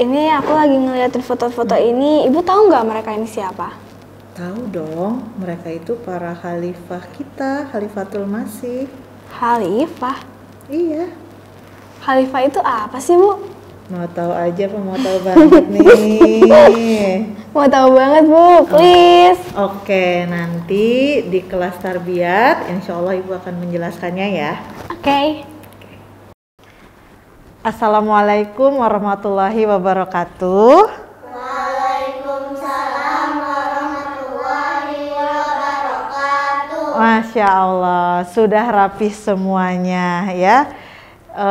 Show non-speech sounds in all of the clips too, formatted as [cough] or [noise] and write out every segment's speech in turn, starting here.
ini aku lagi ngeliatin foto-foto hmm. ini. Ibu tahu nggak mereka ini siapa? Tahu dong, mereka itu para khalifah kita, Khalifatul Masih. Khalifah? Iya. Khalifah itu apa sih, Bu? Mau tahu aja apa mau tahu banget nih? [laughs] mau tahu banget, Bu. Please. Oke, okay, nanti di kelas tarbiyat, insya Allah Ibu akan menjelaskannya ya. Oke. Okay. Assalamualaikum warahmatullahi wabarakatuh. Waalaikumsalam warahmatullahi wabarakatuh. Masya Allah, sudah rapi semuanya ya. E,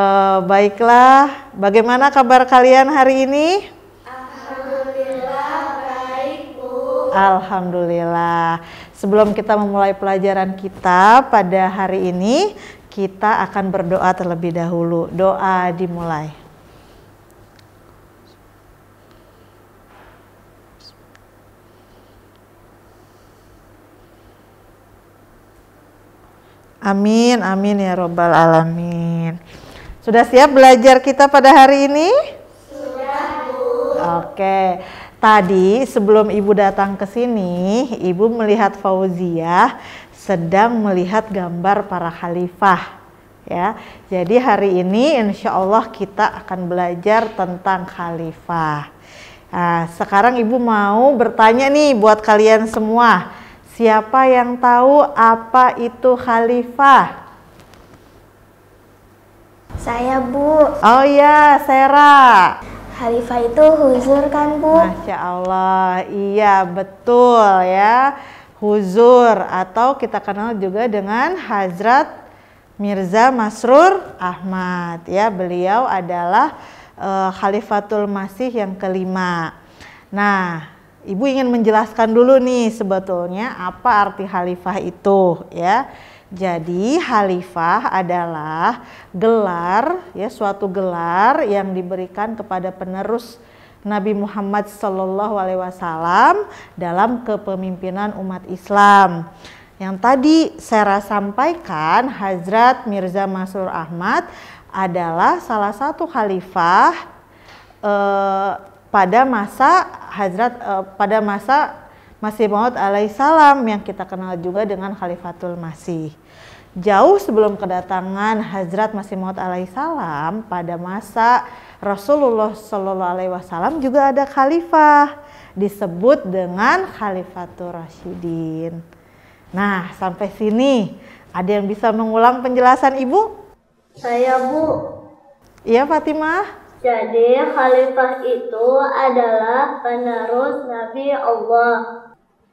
baiklah, bagaimana kabar kalian hari ini? Alhamdulillah baik Bu. Alhamdulillah. Sebelum kita memulai pelajaran kita pada hari ini, kita akan berdoa terlebih dahulu. Doa dimulai. Amin, amin ya Robbal 'Alamin. Sudah siap belajar kita pada hari ini? Sudah, Bu. Oke. Tadi sebelum Ibu datang ke sini, Ibu melihat Fauzia sedang melihat gambar para khalifah ya. Jadi hari ini insya Allah kita akan belajar tentang khalifah. Nah, sekarang ibu mau bertanya nih buat kalian semua, siapa yang tahu apa itu khalifah? Saya Bu. Oh ya, Sera Khalifah itu huzur kan Bu? Masya Allah, iya betul ya. Huzur atau kita kenal juga dengan Hazrat Mirza Masrur Ahmad ya beliau adalah eh, Khalifatul Masih yang kelima. Nah, Ibu ingin menjelaskan dulu nih sebetulnya apa arti khalifah itu ya. Jadi khalifah adalah gelar ya suatu gelar yang diberikan kepada penerus Nabi Muhammad Shallallahu Alaihi Wasallam dalam kepemimpinan umat Islam. Yang tadi saya sampaikan, Hazrat Mirza Masur Ahmad adalah salah satu khalifah eh, pada masa Hazrat eh, pada masa Masih Maud alaihissalam yang kita kenal juga dengan Khalifatul Masih. Jauh sebelum kedatangan Hazrat Masih Maud alaihissalam pada masa Rasulullah Shallallahu Alaihi Wasallam juga ada khalifah disebut dengan Khalifatul Rashidin. Nah, sampai sini ada yang bisa mengulang penjelasan Ibu? Saya, Bu. Iya, Fatimah. Jadi khalifah itu adalah penerus Nabi Allah.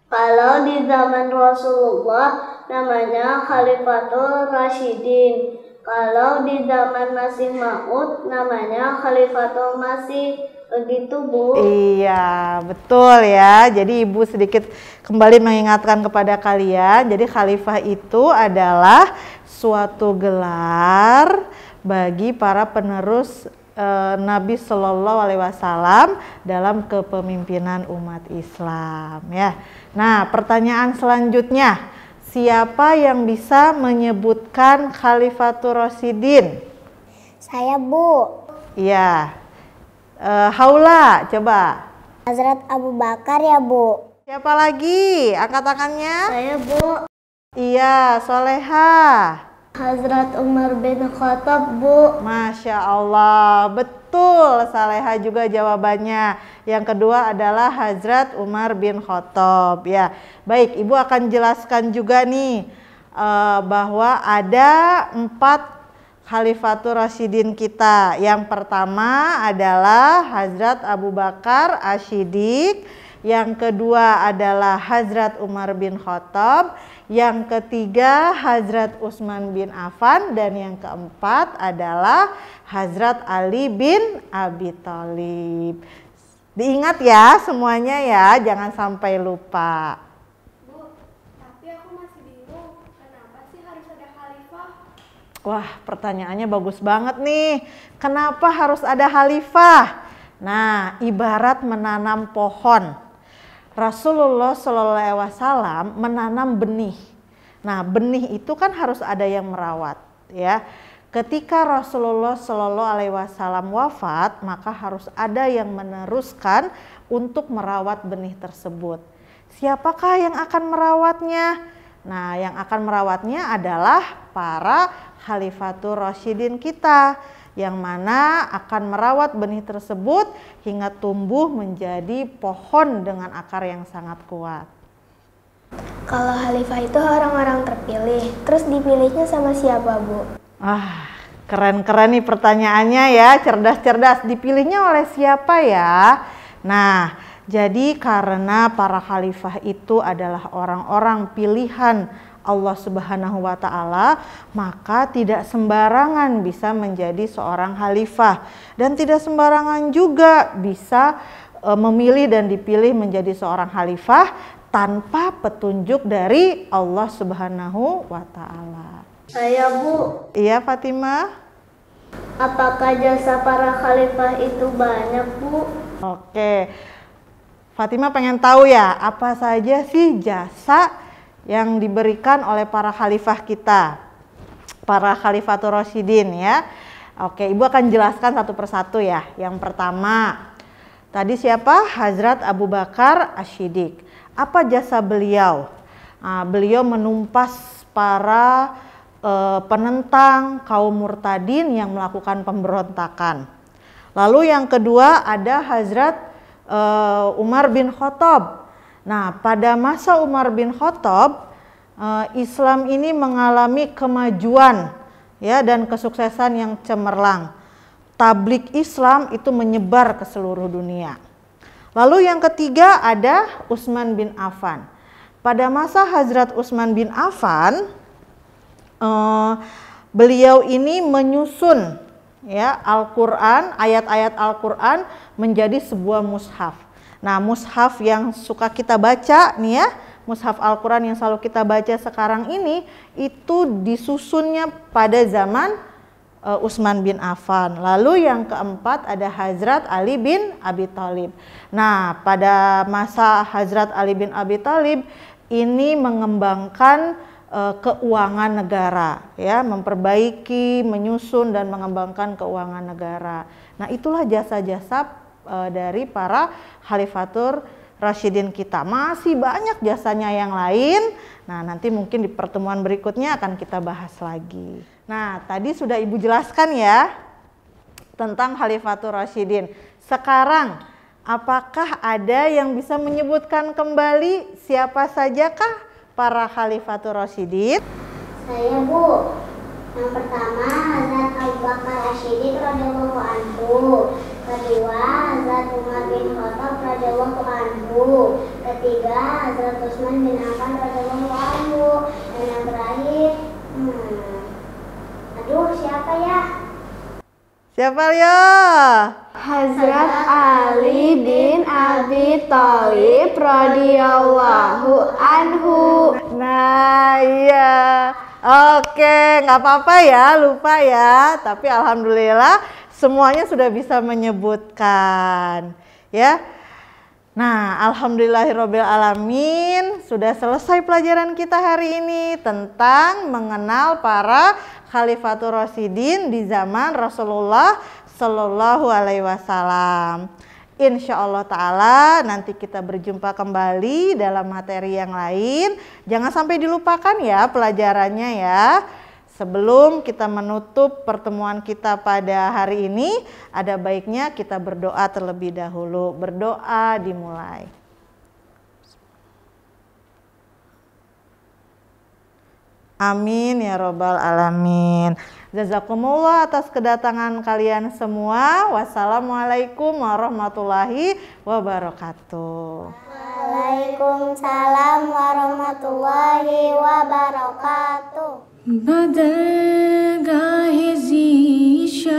Kalau di zaman Rasulullah namanya Khalifatul Rashidin. Kalau di zaman masih maut, namanya Khalifatul Masih begitu Bu. Iya, betul ya. Jadi Ibu sedikit kembali mengingatkan kepada kalian, jadi khalifah itu adalah suatu gelar bagi para penerus eh, Nabi Shallallahu alaihi wasallam dalam kepemimpinan umat Islam ya. Nah, pertanyaan selanjutnya Siapa yang bisa menyebutkan Khalifatul Rosidin? Saya, Bu. Iya. Uh, Haula, coba. Hazrat Abu Bakar ya, Bu. Siapa lagi? Angkat tangannya. Saya, Bu. Iya, Soleha. Hazrat Umar bin Khattab, Bu. Masya Allah, betul. Saleha juga jawabannya. Yang kedua adalah Hazrat Umar bin Khattab. Ya, baik, Ibu akan jelaskan juga nih uh, bahwa ada empat Khalifatul Rasidin kita. Yang pertama adalah Hazrat Abu Bakar Ashidik, yang kedua adalah Hazrat Umar bin Khattab, yang ketiga Hazrat Utsman bin Affan dan yang keempat adalah Hazrat Ali bin Abi Thalib. Diingat ya semuanya ya, jangan sampai lupa. Bu, tapi aku masih bingung, kenapa sih harus ada khalifah? Wah, pertanyaannya bagus banget nih. Kenapa harus ada khalifah? Nah, ibarat menanam pohon. Rasulullah SAW menanam benih. Nah, benih itu kan harus ada yang merawat, ya ketika Rasulullah Shallallahu Alaihi Wasallam wafat, maka harus ada yang meneruskan untuk merawat benih tersebut. Siapakah yang akan merawatnya? Nah, yang akan merawatnya adalah para Khalifatul Rashidin kita yang mana akan merawat benih tersebut hingga tumbuh menjadi pohon dengan akar yang sangat kuat. Kalau Khalifah itu orang-orang terpilih, terus dipilihnya sama siapa, Bu? Ah, keren-keren nih pertanyaannya ya, cerdas-cerdas. Dipilihnya oleh siapa ya? Nah, jadi karena para khalifah itu adalah orang-orang pilihan Allah Subhanahu wa taala, maka tidak sembarangan bisa menjadi seorang khalifah dan tidak sembarangan juga bisa e, memilih dan dipilih menjadi seorang khalifah tanpa petunjuk dari Allah Subhanahu wa taala. Saya Bu. Iya Fatima. Apakah jasa para khalifah itu banyak Bu? Oke. Fatima pengen tahu ya, apa saja sih jasa yang diberikan oleh para khalifah kita? Para khalifatul Rosidin ya. Oke, Ibu akan jelaskan satu persatu ya. Yang pertama, tadi siapa? Hazrat Abu Bakar Ashidik. Apa jasa beliau? Nah, beliau menumpas para e, penentang kaum murtadin yang melakukan pemberontakan. Lalu yang kedua ada Hazrat e, Umar bin Khattab. Nah, pada masa Umar bin Khattab e, Islam ini mengalami kemajuan ya dan kesuksesan yang cemerlang. Tablik Islam itu menyebar ke seluruh dunia. Lalu yang ketiga ada Utsman bin Affan. Pada masa Hazrat Utsman bin Affan, uh, beliau ini menyusun ya Al-Qur'an, ayat-ayat Al-Qur'an menjadi sebuah mushaf. Nah, mushaf yang suka kita baca nih ya, mushaf Al-Qur'an yang selalu kita baca sekarang ini itu disusunnya pada zaman eh, Utsman bin Affan. Lalu yang keempat ada Hazrat Ali bin Abi Thalib. Nah, pada masa Hazrat Ali bin Abi Thalib ini mengembangkan Eh, keuangan negara ya memperbaiki menyusun dan mengembangkan keuangan negara nah itulah jasa-jasa eh, dari para Khalifatur Rashidin kita masih banyak jasanya yang lain nah nanti mungkin di pertemuan berikutnya akan kita bahas lagi nah tadi sudah ibu jelaskan ya tentang Khalifatur Rashidin sekarang apakah ada yang bisa menyebutkan kembali siapa sajakah para Khalifatul Rasidin? Saya Bu. Yang pertama Hazrat Abu Bakar Ashidik radhiyallahu anhu. Kedua Hazrat Umar bin Khattab radhiyallahu anhu. Ketiga Hazrat Utsman bin Affan radhiyallahu anhu. Dan yang terakhir, hmm, aduh siapa ya? Siapa ya? Hazrat Ali bin Abi Thalib radhiyallahu anhu. Nah, iya. Oke, nggak apa-apa ya, lupa ya. Tapi alhamdulillah semuanya sudah bisa menyebutkan, ya. Nah, alhamdulillahirabbil alamin, sudah selesai pelajaran kita hari ini tentang mengenal para Khalifatul Rasidin di zaman Rasulullah Shallallahu Alaihi Wasallam. Insya Allah Ta'ala nanti kita berjumpa kembali dalam materi yang lain. Jangan sampai dilupakan ya pelajarannya ya. Sebelum kita menutup pertemuan kita pada hari ini, ada baiknya kita berdoa terlebih dahulu. Berdoa dimulai. Amin ya robbal alamin. Jazakumullah atas kedatangan kalian semua. Wassalamualaikum warahmatullahi wabarakatuh. Waalaikumsalam warahmatullahi wabarakatuh.